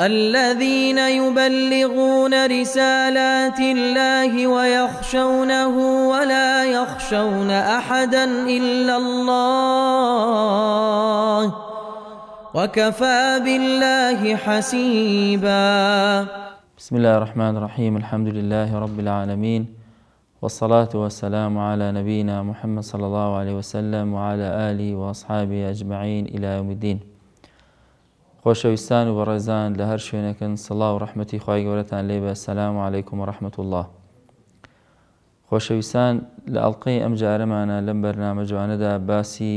الذين يبلغون رسالات الله ويخشونه ولا يخشون احدا الا الله وكفى بالله حسيبا بسم الله الرحمن الرحيم الحمد لله رب العالمين والصلاة والسلام على نبينا محمد صلى الله عليه وسلم وعلى آله وأصحابه أجمعين إلى يوم الدين خۆشەویستان و بەڕێزان لە هەر شوێنەکەن سەڵا و ڕحمەتی خی گەورەتان لێ بە سەسلام و عیکم و ڕحمت الله خۆشەویستان لە ئەڵلقەی ئەم جارەمانە لەم بەرنامەجوانەدا باسی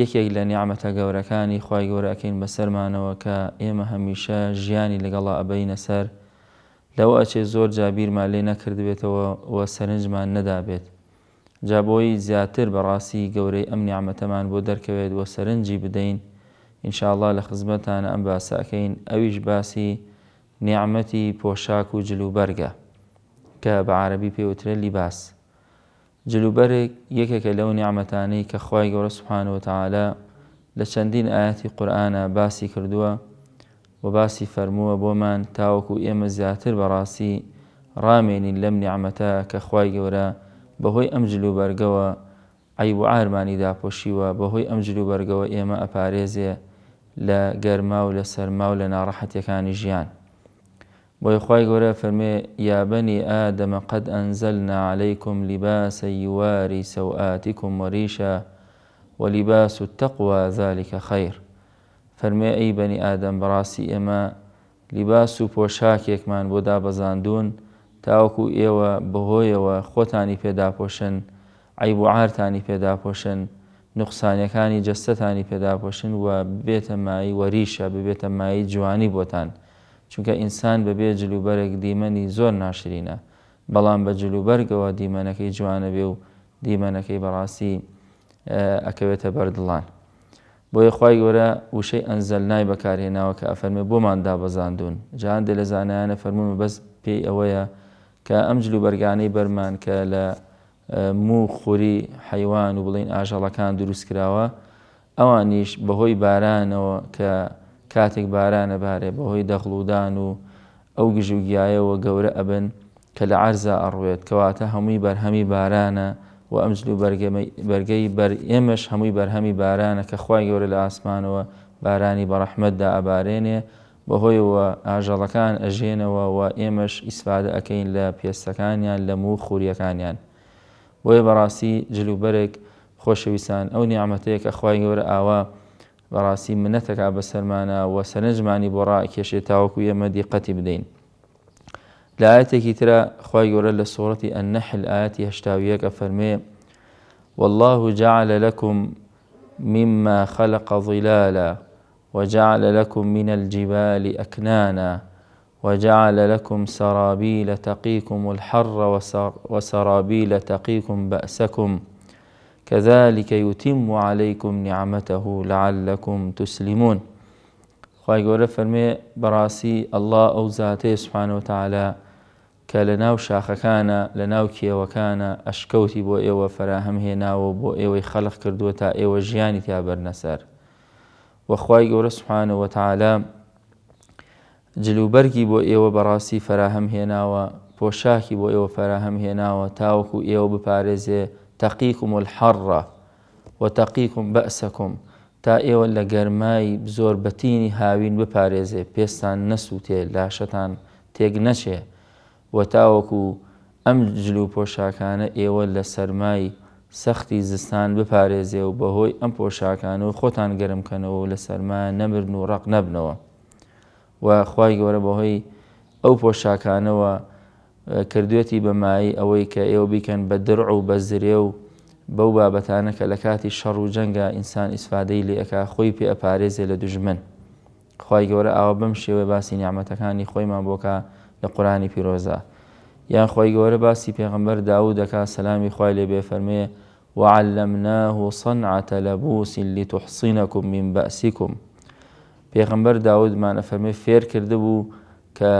یەکێک لە نیعممەتە گەورەکانی خی گەورەکەین بەسەرمانەوە کە ئێمە هەمیشە ژیانی لەگەڵا ئەبینە سەر لەوە ئەچێ زۆر جابیرمان لێ نەکردبێتەوە وە سەرنجمان نەدابێت جابۆی زیاتر بەڕاستی گەورەی ئەم نیعممەتەمان بۆ دەرکەوێت وە سەرنجی بدەین ئینشاءله لە خزمەتانە ئەم باساکەین ئەویش باسی نیعممەتی پۆشاک و جلوبەرگە کە بە عربی پێوترێت لیباس جلوبەرێک یەکێکە لەو نیعممەتانەی کە خی گەورە سوبحانەوە تەعاالە لە چەندین ئاەتی قورآە باسی کردووە و باسی فەرمووە بۆمان تاوەکو ئێمە زیاتر بەڕاستی ڕامێنین لەم نیعممەتە کە خی گەورە بەهۆی ئەم جلوبەرگەوە عیب و ئارمانی داپۆشیوە بەهۆی ئەم جلوبەرگەوە ئێمە ئەپارێزێ لە گەرما و لە سەرما و لە ناڕەحەتەکانی ژیان بۆی خی گەورە فەرمێ یابنی ئادەمە قەت ئەنزەلنا عەلەیکم لیباسە یواری سەوئاتیکم وەریشە وەلیباس و تەقوە ذلكکە خەیر فەرمێ ئەی بەنی ئادەم بەڕاستی ئێمە لیباس و پۆشاکێکمان بۆ دابەزاندون تاوەکو ئێوە بەهۆیەوە خۆتانی پێداپۆشن عیب و عارتانی پێداپۆشن نقصانەکانی جەستەتانی پێداپۆشن و بێتە مای وەریشە ببێتە مای جوانی بۆتان چونکە ئینسان بەبێ جلوبەرێک دیمەنی زۆر ناشرینە بەڵام بە جلوبەرگەوە دیمەنەکەی جوانە بێ و دیمەنەکەی بەڕاستی ئەکەوێتە بەردڵان بۆیە خی گەورە وشەی ئەنزەل نای بەکارهێناوە کە ئەفەرمێ بۆماندا بەزاندون جان دە لە زانایانە فەرمون بەس پێی ئەوەیە کە ئەم جلوبەرگانەی بەرمان کە لە مو خوری حیوان و بڵین ئاژەڵەکان دروست کراوە ئەوانیش بەهۆی بارانەوە کە کاتێک بارانە بارێ بەهۆی دەخلودان و ئەو گژوگیایەوە گەورە ئەبن کە لە عرزە ئەڕوێت کەواتە هەمووی بەرهەمی بارانە و ئەمزل و بەرگەی بەر ئێمەش هەمووی بەرهەمی بارانە کە خی گەورە لە ئاسمانەوە بارانی بەڕەحمەتدا ئەبارێنێ بەهۆیەوە ئاژەڵەکان ئەژێنەوە و ئێمەش ئیسفادە ئەەکەین لە پێستەکانیان لە مو خوریەکانیان. بۆیە خوش جلوبەرێک او نعمتیک نیعممەەیەک ئەخوای آوا براسی منتک منەتەکا سرمانا و سنجمانی برای ڕائکێشێ تاوەکو ئێمە دیقەتی بدەین. لآياتك ترى خواي ولا سورة النحل آيات هشتاويك فرمي والله جعل لكم مما خلق ظلالا وجعل لكم من الجبال أكنانا وجعل لكم سرابيل تقيكم الحر وسرابيل تقيكم بأسكم كذلك يتم عليكم نعمته لعلكم تسلمون خواهی گەورە فەرمێ بەڕاستی ئەله ئەو زاتەیە سوبحانەوەتەعالا کە لە ناو شاخەکانە لە ناو کێوەکانە ئەشکەوتی بۆ ئێوە فەراهەم هێناوە بۆ ئێوەی خلق كردوتا تا جياني ژیانی تیا وخواهي قولة سبحانه وتعالى جلوبەرگی بۆ ئێوە بەڕاستی فراهەم هێناوە پۆشاکی بۆ ئێوە فراهەم هێناوە تاوەکو ئێوە بپارێزێ تەقیکم و الحڕە و تەقیکم بەسەکم تا ئێوە لە گەرمایی زۆر بەتینی هاوین بپارێزێ پێستان نەسووتێ لاشەتان تێک نەچێ و تاوەکو ئەم جلو پۆشاکانە ئێوە لە سەرمایی سەختی زستان بپارێزێ و بەهۆی ئەم پۆشاکان و خۆتان گەرمکەنەوە لە سەرما نەبرن و ڕق نەبنەوە. و خی گەورە بەهۆی ئەو پۆشاکانەوە کردوێتی بەمایی ئەوەی کە ئێوە بیکەن بە درڕ و بە زرێ و بەو بابەتانە کە لە کاتی شەڕ و جەنگە ئینسان ئیسفادەی لێەکە خۆی پێ ئەپارێزێ لە دژمن خی گەورە ئاوە بم شێوە باسی نیامەتەکانی خۆیمان بۆکە لە قورانی پیرۆزە یان خۆی گەورە باسی پێغمبەر داوود دەکا سەسلامی خی لێ بێ فەرمێ وعلمناه صنعة لبوس لتحصنكم من بأسكم پێغمبەر داودمانە فەرمێ فێر کرده بوو کە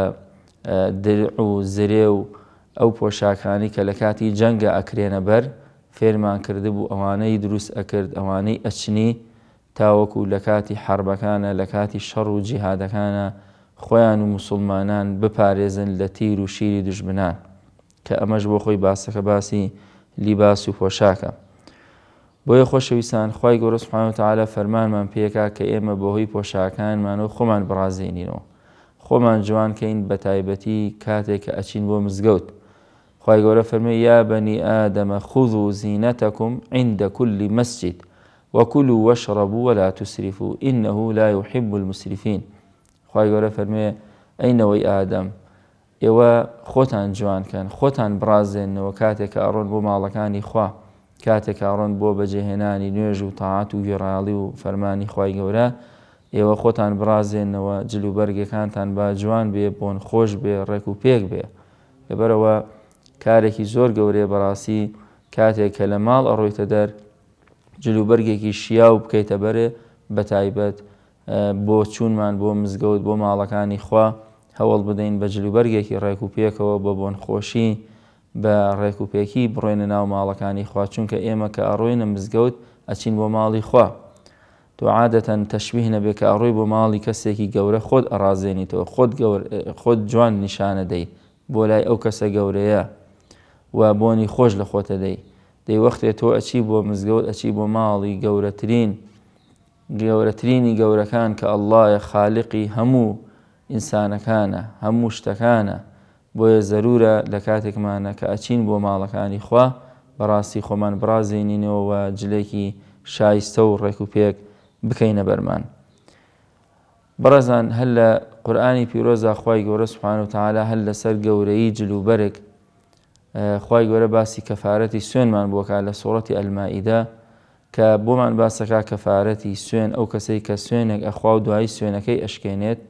درع و زرێ و ئەو پۆشاکانی کە لە کاتی جەنگە ئەکرێنە بەر فێرمان کرده بوو ئەوانەی دروست ئەکرد ئەوانەی ئەچنی تاوەکو لە کاتی حربەکانە لە کاتی شەڕ و جیهادەکانە خۆیان و مسلمانان بپارێزن لە تیر و شیری دژمنان کە ئەمەش بۆ خۆی باسەکە باسی لیباس و پۆشاکە. بۆیە خۆشەویستان خی گەورە سوحانوتەعاە فەرمانمان پێکا کە ئێمە بەهۆی پۆشاکانمان و خۆمان بڕازێنینەوە خۆمان جوانکەین بە تایبەتی کاتێک کە ئەچین بۆ مزگەوت خی گەورە فەرمی یا بەنی ئادەمە خوذ و زیینەتەکم عندە کولی مەسجد وەکول و وەشڕەبوو وەلا تووسریف و ئینەه لا يحب المسریفین خی گەورە فەرمێ ئەینەوەی ئادەم ئێوە خۆتان جوانکەن خۆتان برازێنەوە کاتێک کە ئەڕۆن بۆ ماڵەکانی خوا کاتێک ئاڕۆن بۆ بەجێهێنانی نوێژ و تاعات و گێڕاڵی و فەرمانی خی گەورە ئێوە خۆتان برازێنەوە جلوبەرگەکانتان با جوان بێ بۆن خۆش بێ ڕێک و پێک بێ لەبەرەوە کارێکی زۆر گەورەیە بەڕاستی کاتێک کە لە ماڵ ئەڕۆیتە دەر جلوبەرگێکی شیا و بکەیتە بەرێ بە تایبەت بۆ چوونمان بۆ مزگەوت بۆ ماڵەکانی خوا هەوڵ بدەین بە جلوبەرگێکی ڕێک و پێکەوە بە بۆنخۆشی بە ڕێکوپێکی بڕێنە ناو ماڵەکانی خوا چونکە ئێمە کە ئەڕۆینە مزگەوت ئەچین بۆ ماڵی خوا تو عادەتەن تەشبیه نەبێ کە ئەڕۆی بۆ ماڵی کەسێکی گەورە خۆت ئەڕازێنیتەوە خۆت جوان نیشانە دەی بۆ لای ئەو کەسە گەورەیە و بۆنی خۆش لە خۆتە دەی دەی وەختێ تۆ ئەچی بۆ مزگەوت ئەچی بۆ ماڵی گەورەترین گەورەترینی گەورەکان کە ئەللهە خاالقی هەموو ئینسانەکانە هەموو شتەکانە بۆیە زەرورە لە کاتێکمانە کە ئەچین بۆ ماڵەکانی خوا بەڕاستی خۆمان برازێنینەوە جلێکی شایستە و ڕێک و پێک بکەینە بەرمان. بەڕزان هەل لە قورآانی پیرۆزە خی گەورە سوحان و تعالا هەل لەسەر گەورەی جلوبەرێک خی گەورە باسی کەفاەتی سوێنمان بۆکە لە سوڵەتی ئەلمائیدا کە بۆمان باسەکە کەفاەتی سوێن ئەو کەسەی کە سوێنێک ئەخوا و دوایی سوێنەکەی ئەشکێنێت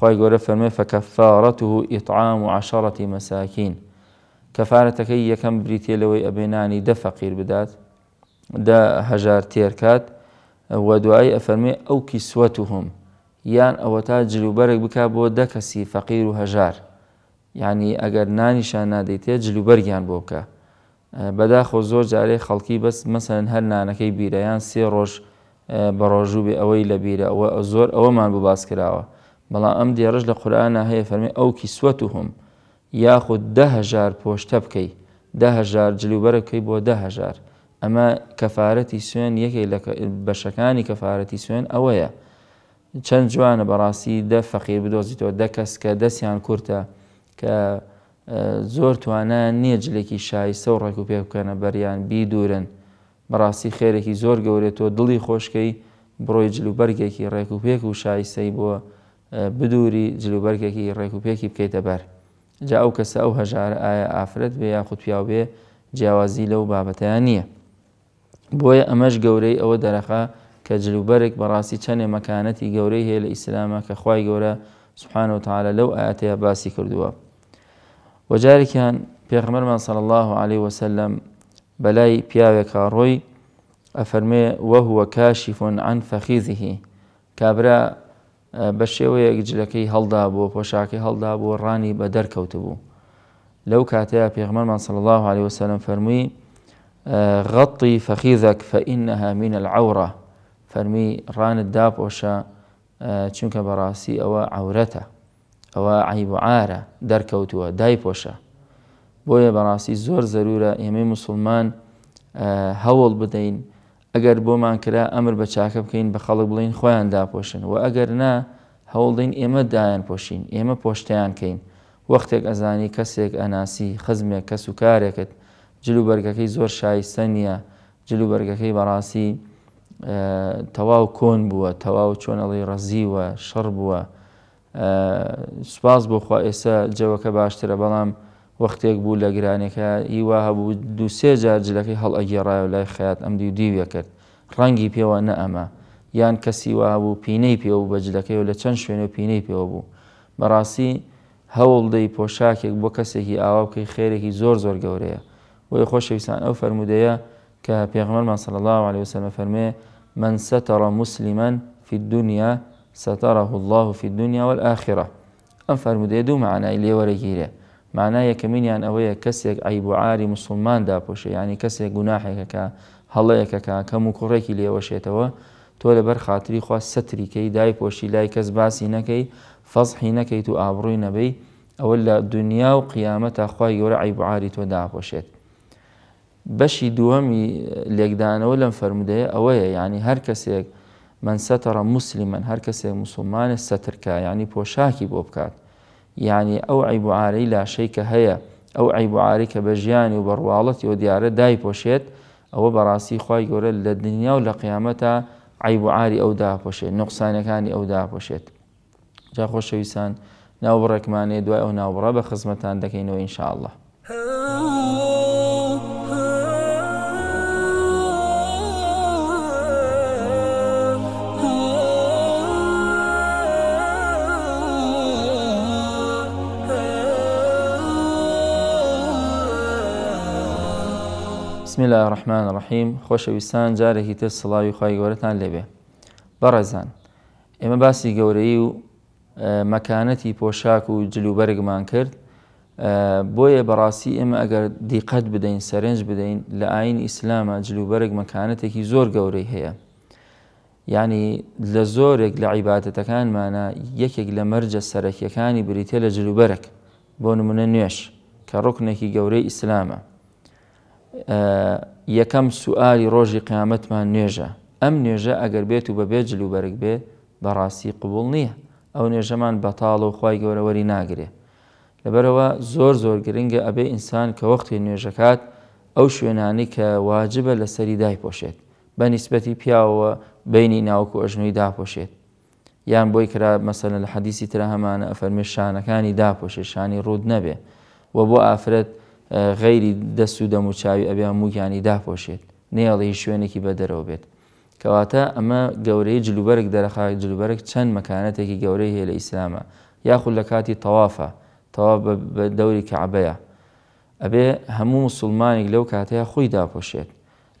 خی گەورە فەرمێ فەکەفاڕەت و ئیتعام و عشارەتی مەساکین کەفاارەتەکەی یەکەم بریتێ لەوەی ئەبێنانی دە فەقیر بدات دە هەژار تێرکات وە دوایی ئەفەرمێ ئەو کیسوەت و هم یان ئەوە تا جلوبەرێک بک بۆ دە کەسی فەقیر و هەژار یعنی ئەگەر نانیشان نادەیتێ جلوبەرگیان بۆ بکە بەداخۆ زۆر جارێ خەڵکی بەس مەسەن هەر نانەکەی بیرەیان سێ ڕۆژ بە ڕۆژوو بێ ئەوەی لە بیرە ئەوە زۆر ئەوەمان بۆ باس کراوە بەڵام ئەم دیێڕش لە قورآە هەیە فەرمی ئەو کیسوەت هم یاخود دههژار پۆشتە بکەی دههژار جلوبەرەکەی بۆ دههژار ئەمە کەفاەتی سوێن یەکەی بەشەکانی کەفاەتی سوێن ئەوەیە چەند جوانە بەڕاستی دە فەقیر بدۆزیتەوە دە کەس کە دەستیان کورتە کە زۆر توانە نییە جلێکی شایسە و ڕێک و پێ بکەنە بەریان بی دوورن بەڕاستی خێرێکی زۆر گەورێتەوە دڵی خۆشکەی بڕۆی جلوبەرگێکی ڕێک و پێک و شایسەی بووە بدوری جلوبەرگێکی ڕێکوپێکی بکەیتە بەر جا ئەو کەسە ئەو هەژار ئایا ئافرەت بێ یا خوتپیا بێ جیاوازی لەو بابەتیان نییە بۆیە ئەمەش گەورەی ئەوە دەرەخە کە جلوبەرێک بەڕاستی چەندێ مەکانەتی گەورەی هەیە لە ئیسلامە کە خی گەورە سبحان وتعاالە لەو ئاەیە باسی کردووە وەجارێکیان پێغمەرمان سەڵ الله عليه وسلم بەلای پیاوێکە ڕۆی ئەفەرمێ وەهوە کاشیفۆن عن فەخیزیهی کابرا بە شێوەیەک جلەکەی هەڵدا بووە پۆشاکی هەڵدا بووە ڕانی بە دەرکەوت بوو لەو کاتەیە پێغمەرمان صلی الله عليه وسلم فەرمووی آه، غەتی فەخیزەك فەئینەها منە العورە فەرمی ڕانت داپۆشە آه، چونکە بەڕاستی ئەوە عورەتە ئەوە عیبعاە دەرکەوتووە دایپۆشە بۆیە بەڕاستی زۆر زەرورە ئێمەی مسلمان آه، هەوڵ بدەین ئەگەر بۆمان کرا ئەمر بە چاکە بکەین بە خەڵک بڵین خۆیان داپۆشن و ئەگەر نا هەوڵدەین ئێمە دایان پۆشین ئێمە پۆشتیان کەین وەختێک ئەزانی کەسێک ئەناسی خزمێک کەس و کارێکت جلوبەرگەکەی زۆر شایستە نییە جلوبەرگەکەی بەڕاستی تەواو کۆن بووە تەواو چۆنەڵی ڕزیوە شەڕ بووە سوپاس بۆخوا ئێستا جەوەکە باشترە بەڵام وەختێک بوو لە گرانێکە هیوا بود دو سه جار جلکی حال اجرا و لای خیات ئەم دی دیویە کرد ڕەنگی پێوە نە ئەمە یان کەسی وا بوو پینەی پێوە بە جلەکەی و لە چەند شوێنە و پینەی پێوە بوو بەڕاستی هەوڵ دەی پۆشاکێک بۆ کەسێکی ئاوا زور خێرێکی زۆر زۆر گەورەیە وی خۆشەویستان ئەو که پیغمبر پێغمەرمان سەڵ الله و سلم فرمه من ستر مسلمان فی الدنيا ستره الله في الدنيا والآخرة ئەم فەرمودەیە دوو معنای لێوەرەگیرێ معنای یەکەمینیان ئەوەیە کەسێک ئایبعاری مسلمان داپۆشە ینی کەسێک گوناحێکەکە هەڵەیەکەکە کەم و کوڕێکی لێوەشێتەوە تۆ لەبەر خااتری خوا سەتریکەی دای پۆشی لای کەس باسی نەکەی فەزحی نەکەیت و ئابڕووی نەبەی ئەوە لە دنیا و قیامەت تاخوای گەورە عیبعاری تۆ داپۆشێت. بەشی دووەمی لێکدانەوە لەم فرەرمودەیە ئەوەیە ینی هەر کەسێک من سەتەڕە مسلمان هەر کەسێک مسلمانە سەترکە ینی پۆشاکی بۆ بکات. یعنی ئەو عیبعاەی لاشەی کە هەیە ئەو عیبعاری کە بە ژیانی و بەڕواڵەتی و دیارە دایپۆشێت ئەوە بەڕاستی خی گەورە لە دنیا و لە قیامەتە عیبعاری ئەو داپۆشێت نقصانەکانی ئەو داپۆشێت جا خۆشەویستان ناوبڕێکمانێ دوای ئەو ناوڕە بە خزمەتان دەکەینەوە ئینشاءله بسم لە ڕحمان ڕحیم خۆشەویستان جارێکی تر سڵاوی خی گەورەتان لێبێ بەڕێزان ئێمە باسی گەورەی و مەکانەتی پۆشاک و جلوبەرگمان کرد بۆیە بەڕاستی ئێمە ئەگەر دیقەت بدەین سەرنج بدەین لە ئاین ئیسلامە جلوبەرگ مەکانەتێکی زۆر گەورەی هەیە ینی لە زۆرێک لە عیباتەتەکانمانە یەکێک لە مەرجە سەرەکیەکانی بریتە لە جلوبەرک بۆ نمونە نوێش کە ڕکنێکی گەورەی ئیسلامە یەکەم سوالی ڕۆژی قیامەتمان نوێژە ئەم نوێژە ئەگەر بێت و بەبێ جلوبەرگ بێ بەڕاستی قبول نییە ئەو نێژەمان بەتاڵ و خی گەورەوەری ناگرێ لەبەرەوە زۆر زۆر گرنگە ئەبێ ئینسان کە وەختی نوێژەکات ئەو شوێنانی کە واجبە لە سەری دایپۆشێت بە نیسبەتی پیاوەوە بینی ناوکو ئەژنووی داپۆشێت یان بۆی کرا مەسەن لە حەدیسی ترە هەمانە ئەفەرمێ شانەکانی داپۆشێت شانی ڕوود نەبێ و بۆ ئافرەت غەیری دەست و دەم و چاوی ئەبێ موگیانی داپۆشێت نێڵی شوێنێکی بە دەرەوە بێت کەواتە ئەمە گەورەی جلوبەرگ دەرەخای جلوبەرگ چەند مەکانەتێکی گەورەی هەیە لە ئیسلامە یاخود لە کاتی تەوافە تەواف بە دەوری کەعبەیە ئەبێ هەموو مسلمانێک لەو کاتەیە خۆی داپۆشێت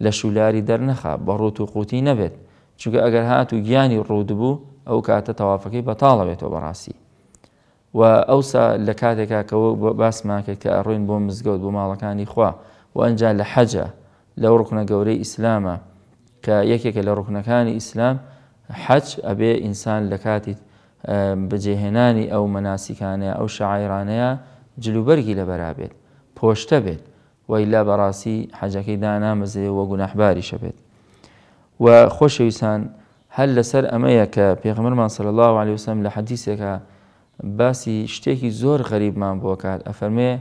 لە شولاری دەرنەخا بە ڕوت و قوتی نەبێت چونکە ئەگەر هات و گیانی ڕوودبوو ئەو کاتە تەوافەکەی بەتاڵەوێتەوە بەڕاستی و ئەوسا لە کاتێکا کەەوە بە باسماکێک کە ئەڕۆین بۆ مزگەوت بۆ ماڵەکانی خوا و ئەنجا لە حەجە لەو ڕکنە گەورەی ئیسلامە کە یەکێکە لە ڕکنەکانی ئیسلام حەج ئەبێ ئینسان لە کاتی بەجێهێنانی ئەو مەناسیکانەیە ئەو شاعیرانەیە جلوبەرگی لە بەرابێت پۆشتە بێت وەیلا بەڕاستی حەجەکەی دانامەزێ وە گونەحباری شەبێت و خۆشەویسان هەل لەسەر ئەمەیە کە پێغمەرمان سەر الله عليه وسلم لە حەدیسێکە باسي شتيكي زور غريب ما بوكات أفرمي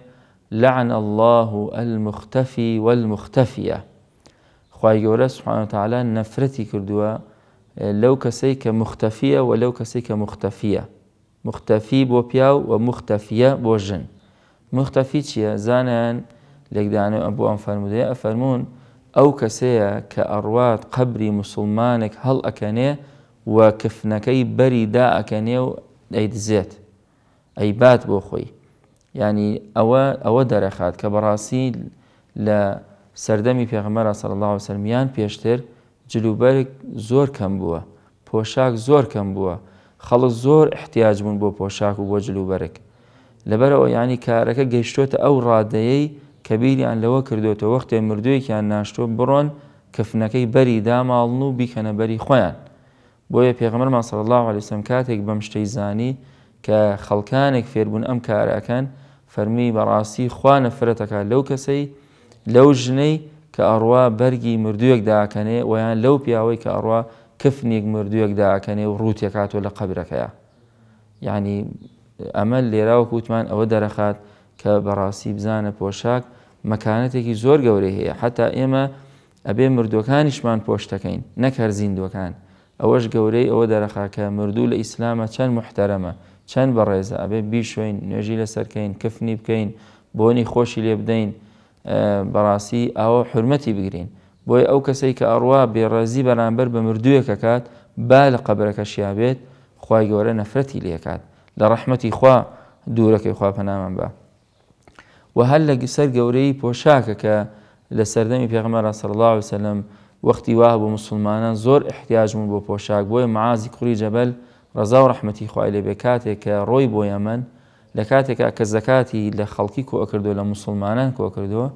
لعن الله المختفي والمختفية خواهي قولة سبحانه وتعالى نفرتي كردوا اه، لو كسيك مختفية ولو كسيك مختفية مختفي بو بياو ومختفية بو جن مختفي تشيا زانان لك دعنا أبو أنفر مدية أفرمون أو كسيا كأروات قبري مسلمانك هل أكاني وكفنكي بري دا أكاني أيد زيت ئەیبات بۆ خۆی ینی ئەوە ئەوە دەرەخات کە بەڕاستی لە سەردەمی پێغمەرە سەر الله و سەرمیان پێشتر جلوبەرێک زۆر کەم بووە پۆشاک زۆر کەم بووە خەڵک زۆر احتیاج بوون بۆ پۆشاک و بۆ جلوبەرێک لەبەرەوە ینی کارەکە گەیشتوتە ئەو ڕادەیەی کەبیریان لەوە کردوێتەوە وەختێ مردوویکیان ناشتۆ بڕۆن کەفنەکەی بەری داماڵن و بیکەنە بەری خۆیان بۆیە پێغمەرمان سەر الله عليه وسلم کاتێک بەم شتەی زانی کە خەڵکانێک فێربوون ئەم کاراکەن فەرمی بەڕاستی خوا نەفرەتەکە لەو کەسەی لەو ژنەی کە ئەڕوا بەرگی مردوویەک داکەنێ ویان لەو پیاوەی کە ئەڕوا کفنێک مردوویەک داکەنێ و ڕووتێکاتۆ لە قبرەکەیە یعنی ئەمە لێراوە کووتمان ئەوە دەرەخات کە بەڕاستی بزانە پۆشاک مەکانەتێکی زۆر گەورەی هەیە حتا ئێمە ئەبێ مردوەکانیشمان پۆشتەکەین نەک هەر زیندوەکان ئەوەش گەورەی ئەوە دەرەخاکە مردوو لە ئیسلامە چەند محتەرەمە چەند بەڕێزە ئەبێ بیشوین نوێژی لەسەرکەین کفنی بکەین بۆنی خۆشی لێ بدەین بەڕاستی ئەوە حرمەتی بگرین بۆی ئەو کەسەی کە ئەڕوا بێڕێزی بەرامبەر بە مردوویەکەکات با لە قەبرەکەشیابێت خی گەورە نەفرەتی لێکات لە ڕەحمەتی خوا دوورەکەی خوا پەنامان بە و هەل لە سەر گەورەی پۆشاکە کە لە سەردەمی پێغمەرە سەرڵا وسلم وەختی واه بۆ مسلمانان زۆر احتیاجمون بۆ پۆشاک بۆی معازی کوڕی جەبل رضا و رحمتی خوای لێ بێ کاتێک کە ڕۆی بۆ یەمەەن که کاتێکا کە زەکاتی لە خەڵکی کۆ ئەکردو لە مسلمانان کۆ کردووە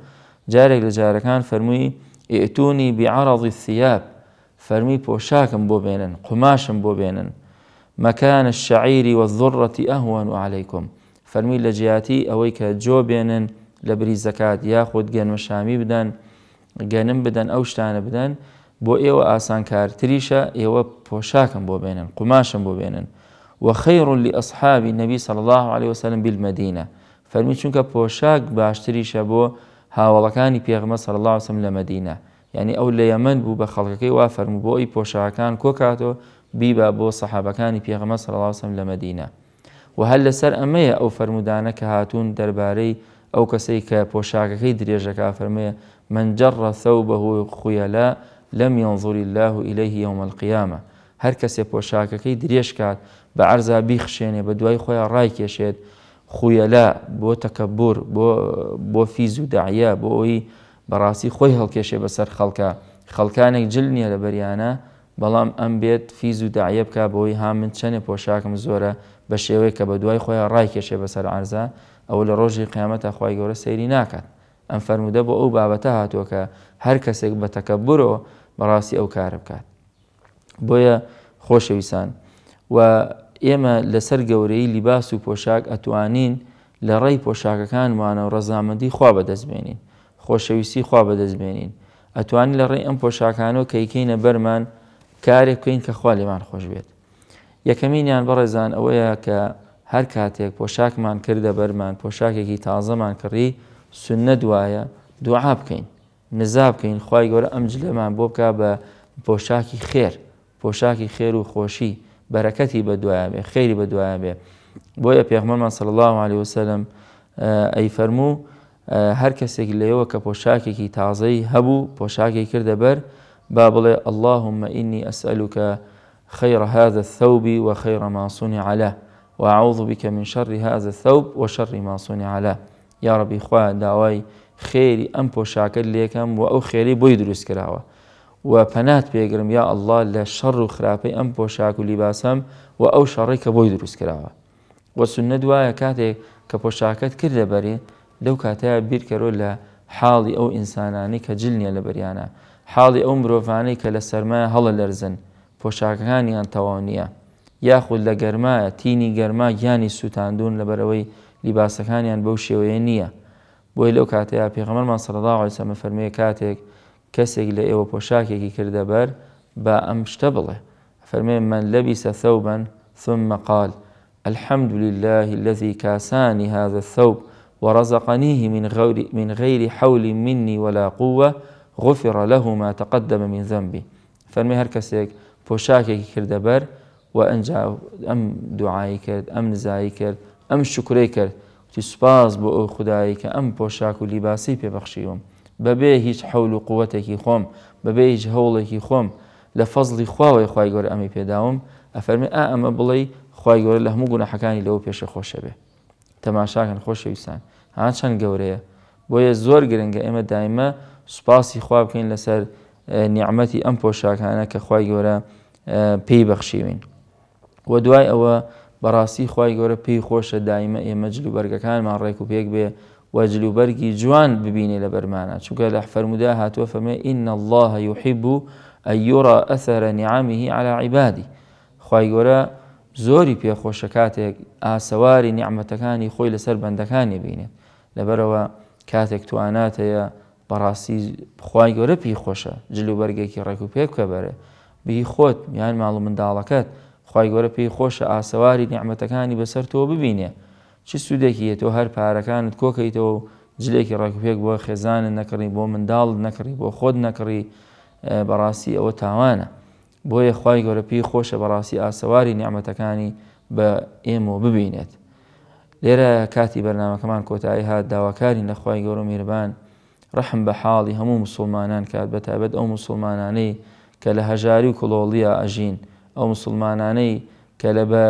جارێک لە جارەکان فەرمووی ئێتونی بیعاڕڵی سیاب فەرمی قماشم بو بینن مکان الشعیر و الظررت اهوان و عیکم فەرمی لە جیاتی جو کە جۆ بێنن لە بری زەکات یاخود گەنمە شامی بدن گنم بدن اوشتان بدن بو اسان كار تريشا ئێوە پۆشاکم بو بينن قماشم بو بينن وخير لأصحاب النبي صلى الله عليه وسلم بالمدينة فەرمی چونکە پۆشاک باشتریشە بۆ هاوڵەکانی پێغمە صلى الله عليه وسلم مدینە يعني ئەو لە بو بخلقكي بە بو اي فەرمو بۆ ئەی پۆشاکان کۆکاتۆ بیبا بۆ سەحابەکانی پێغمە الله عليه وسلم مدینە وهل سر لەسەر او ئەو فەرمودانە کە هاتوون دەربارەی ئەو کەسەی کە پۆشاکەکەی درێژەکە فەرمەیە منجڕە سەو بەهۆی لەم یانزوری الله و ئیلەی یومە القیامە هەر کەسێ پۆشاکەکەی درێژکات بە عرزا بیخشێنێ بە دوای خۆیان ڕایکێشێت خویەلا بۆ تەکەبور بۆ فیز و داعە بۆ ئەوی بەڕاستی خۆی هەڵکێشێ بەسەر خەڵکە خەڵکانێک جل نییە لە بەریانە بەڵام ئەم بێت فیز و داعە بکە بۆی ها من چەنێ پۆشاکم زۆرە بە شێوەیە کە بە دوای خۆیان ڕایکێشێ بەسەر ئارزا ئەو لە ڕۆژی قیامەتە خی گەورە سەیری ناکات ئەم فەرمودە بۆ ئەو بابەتە هاتووە کە هەر کەسێک بە تەکە بڕۆ بەڕاستی ئەو کارە بکات بۆیە خۆشەویسان و ئێمە لەسەر گەورەی لیباس و پۆشاک ئەتوانین لە ڕێی پۆشاکەکانمانە و ڕەزامەندی خوا بەدەستبێنین خۆشەویستی خوا بەدەستبێنین ئەتوانین لە ڕێی ئەم پۆشاکانەوە کەیکەینە بەرمان کارێک بکەین کە خوا لێمان خۆش بێت یەکەمینیان بەڕێزان ئەوەیە کە هەر کاتێک پۆشاکمان کردە بەرمان پۆشاکێکی تازەمان کڕی سنە دوایە دوعا بکەین نزاب کین خوای گەورە امجله جلەمان بوکا به پوشاکی خیر پوشاکی خیر خێر و خۆشی بەرەکەتی بە دوایە بێ به بە به بو پیغمبر پێخمەمان صلی الله علیه و سلم ای فرمو هر کس کی لیو ک پوشاکی کی تازه هبو پوشاکی کرد بر بڵێ اللهم انی اسالک خير هذا الثوب وخير ما صنع له وأعوذ بك من شر هذا الثوب وشر ما صنع له يا ربي خوا داوای خێری ئەم پۆشاکە لێکم و ئەو خێری بۆی دروست کراوە و پەنات پێگرم یا ئەله لە شەڕ و خراپەی ئەم پۆشاک و لیباسەم و ئەو شەڕی کە بۆی دروست کراوە وەسونە دوایە کاتێک کە پۆشاکت کرد لەبەرێ لەو کاتەیە بیرکەرۆ لە حاڵی ئەو ئینسانانی کە جلنیە لە بەریانە حاڵی ئەو مرۆڤانەی کە لە سەرمایە هەڵە لەرزن پۆشاکەکانیان تەواو نییە یاخود لە گەرمایە تینی گەرما گیانی سووتاندون لەبەرەوەی لیباسەکانیان بەو شێوەیە نییە بۆی لەو کاتەیە پێغەمەرمان سەرڵاوی سەمە فەرمەیە کاتێک کەسێک لە ئێوە پۆشاکێکی کردەبەر با ئەم شتە بڵێ فەرمێ من لەبیسە ثەوبەن ثم قال الحمد لله الذي كاساني هذا الثوب ورزقنيه من غير, من غير حول مني ولا قوة غفر له ما تقدم من ذنبي فرمي هر کەسێک پۆشاکێکی کردەبەر و ئەنج ئەم ام کرد ئەم ام کرد ئەم چی سوپاس بۆ ئەو خدایی کە ئەم پۆشاک و لیباسی پێبەخشیوم بەبێ هیچ حول و قووەتێکی خۆم بەبێ هیچ هەوڵێکی خۆم لە فەزلی خواوەی خی گەۆر ئەمی پێداوم ئەفەرمی ئا ئەمە بڵێ خی گەۆرە لە هەموو گونەحەکانی لەو پێشە خۆشە بێ تەماشاکەن خۆشەویستان هاان چەند گەورەیە بۆیە زۆر گرنگە ئێمە دایمە سوپاسی خوا بکەین لەسەر نیعممەتی ئەم پۆشاکانە کە خی گەۆرە پێی بەخشیوین وە دوای ئەوە بەڕاستی خی گەورە پێی خۆشە دایمە ئێمە جلوبەرگەکانمان ڕێک و پێک بێ وەجلوبەرگی جوان ببینێ لە بەرمانە چووکە لە فەرمودا هاتووە فەمە ئین الله یحیب و ئەیۆرە ئەسرە نیعاامیهی على عیبادی خی گەورە زۆری پێخۆشە کاتێک ئاسەواری نیعممەتەکانی خۆی لەسەر بەندەکانی بینێت لەبەرەوە کاتێک تواناتەیە بەڕاستی بخوای گەورە پێی خۆشە جلوبەرگێکی ڕێک و پێک کە بەرە بی خۆت میان ماڵ و منداڵەکەت خی گەورە پێی خۆشە ئاسەواری نیعممەتەکانی بەسەر تۆ ببینێ چ سوودێکیە تۆ هەر پارەکانت کۆکەیتەوە جلێکی ڕێکپێک بۆ خێزانە نەکڕی بۆ منداڵ نەکڕی بۆ خۆت نەکڕی بەڕاستی ئەوە تاوانە بۆیە خی گەورە پێی خۆشە بەڕاستی ئاسەواری نیعممەتەکانی بە ئێمە ببینێت لێرە کاتی بەرنمەکەمان کۆتایی هات داواکاری نەخوای گەورە میربان ڕحم بە حاڵی هەموو مسلمانان کات بە تابەت ئەو مسلمانانەی کە لە هەژاری و کڵۆڵیە ئەژین ئەو مسلمانانەی کە لە بە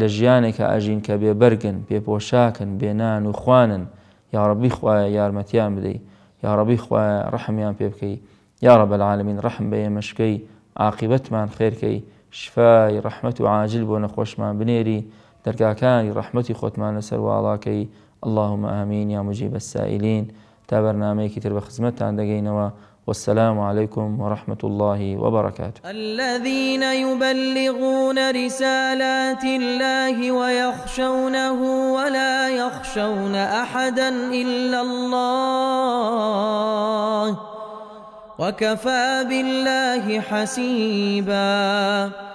لە ژیانێکە ئاژین کە بێبرگن پێپۆشاکن بێنان و خوانن یاڕبی خوایە یارمەتیان بدەیت یاڕبی خوایە ڕحمیان رب بکەیت یاڕە بەلعاالمین ڕحم بە ئێمەشکەی عاقبەتمان خێرکەی شفای ڕحمت و عاجل بۆ نەخۆشمان بنێری دەرگاکانی ڕحمەتی خۆتمان لەسەر واڵاکەی اللهم ئامین یا مجی بەسائلین تا بەرنمەیەکی تر بە خزمەتتان دەگەینەوە والسلام عليكم ورحمة الله وبركاته الذين يبلغون رسالات الله ويخشونه ولا يخشون أحدا إلا الله وكفى بالله حسيباً